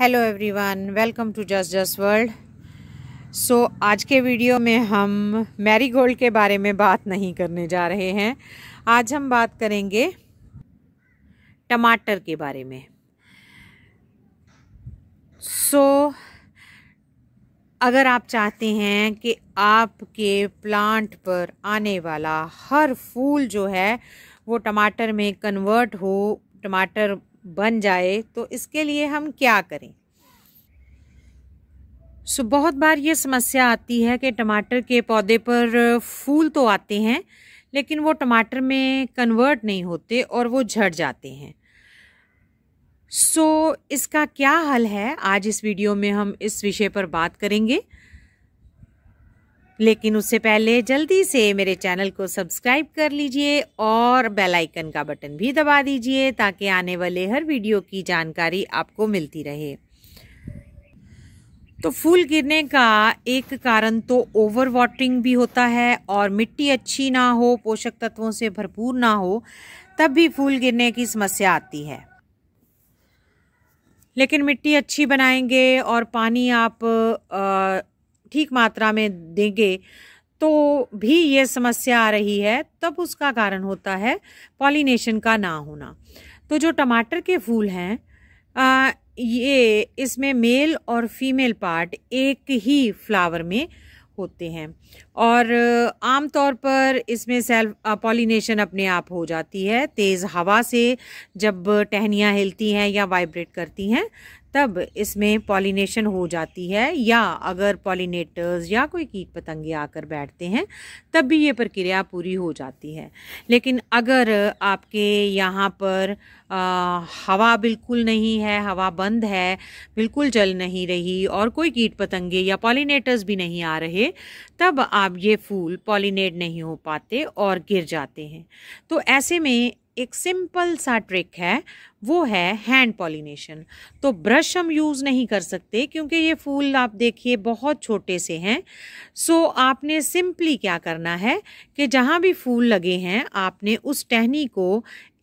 hello everyone welcome to just just world so आज के video में हम मैरी गोल्ड के बारे में बात नहीं करने जा रहे हैं आज हम बात करेंगे टमाटर के बारे में सो so, अगर आप चाहते हैं कि आपके प्लांट पर आने वाला हर फूल जो है वो टमाटर में कन्वर्ट हो टमाटर बन जाए तो इसके लिए हम क्या करें सो so, बहुत बार ये समस्या आती है कि टमाटर के पौधे पर फूल तो आते हैं लेकिन वो टमाटर में कन्वर्ट नहीं होते और वो झड़ जाते हैं सो so, इसका क्या हल है आज इस वीडियो में हम इस विषय पर बात करेंगे लेकिन उससे पहले जल्दी से मेरे चैनल को सब्सक्राइब कर लीजिए और बेल आइकन का बटन भी दबा दीजिए ताकि आने वाले हर वीडियो की जानकारी आपको मिलती रहे तो फूल गिरने का एक कारण तो ओवर वाटरिंग भी होता है और मिट्टी अच्छी ना हो पोषक तत्वों से भरपूर ना हो तब भी फूल गिरने की समस्या आती है लेकिन मिट्टी अच्छी बनाएंगे और पानी आप आ, ठीक मात्रा में देंगे तो भी ये समस्या आ रही है तब उसका कारण होता है पॉलिनेशन का ना होना तो जो टमाटर के फूल हैं ये इसमें मेल और फीमेल पार्ट एक ही फ्लावर में होते हैं और आमतौर पर इसमें सेल्फ पॉलिनेशन अपने आप हो जाती है तेज़ हवा से जब टहनियाँ हिलती हैं या वाइब्रेट करती हैं तब इसमें पॉलिनेशन हो जाती है या अगर पॉलिनेटर्स या कोई कीट पतंगे आकर बैठते हैं तब भी ये प्रक्रिया पूरी हो जाती है लेकिन अगर आपके यहाँ पर आ, हवा बिल्कुल नहीं है हवा बंद है बिल्कुल जल नहीं रही और कोई कीट पतंगे या पॉलिनेटर्स भी नहीं आ रहे तब आप ये फूल पॉलिनेट नहीं हो पाते और गिर जाते हैं तो ऐसे में एक सिंपल सा ट्रिक है वो है हैंड पॉलिनेशन तो ब्रश हम यूज़ नहीं कर सकते क्योंकि ये फूल आप देखिए बहुत छोटे से हैं सो आपने सिंपली क्या करना है कि जहाँ भी फूल लगे हैं आपने उस टहनी को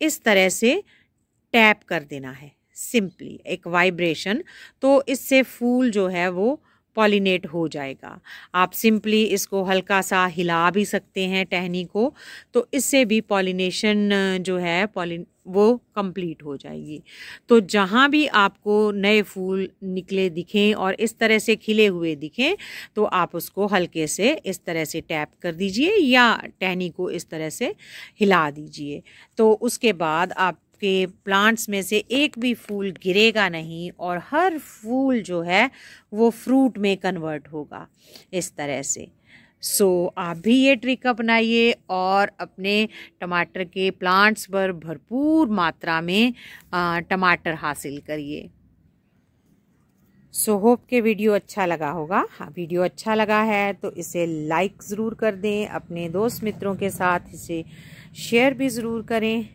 इस तरह से टैप कर देना है सिंपली एक वाइब्रेशन तो इससे फूल जो है वो पॉलिनेट हो जाएगा आप सिंपली इसको हल्का सा हिला भी सकते हैं टहनी को तो इससे भी पॉलिनेशन जो है पॉलिन वो कंप्लीट हो जाएगी तो जहाँ भी आपको नए फूल निकले दिखें और इस तरह से खिले हुए दिखें तो आप उसको हल्के से इस तरह से टैप कर दीजिए या टहनी को इस तरह से हिला दीजिए तो उसके बाद आप आपके प्लांट्स में से एक भी फूल गिरेगा नहीं और हर फूल जो है वो फ्रूट में कन्वर्ट होगा इस तरह से सो so, आप भी ये ट्रिक अपनाइए और अपने टमाटर के प्लांट्स पर भरपूर मात्रा में टमाटर हासिल करिए सो होप के वीडियो अच्छा लगा होगा हाँ वीडियो अच्छा लगा है तो इसे लाइक ज़रूर कर दें अपने दोस्त मित्रों के साथ इसे शेयर भी ज़रूर करें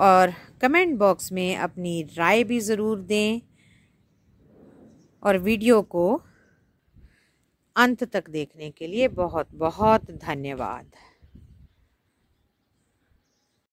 और कमेंट बॉक्स में अपनी राय भी ज़रूर दें और वीडियो को अंत तक देखने के लिए बहुत बहुत धन्यवाद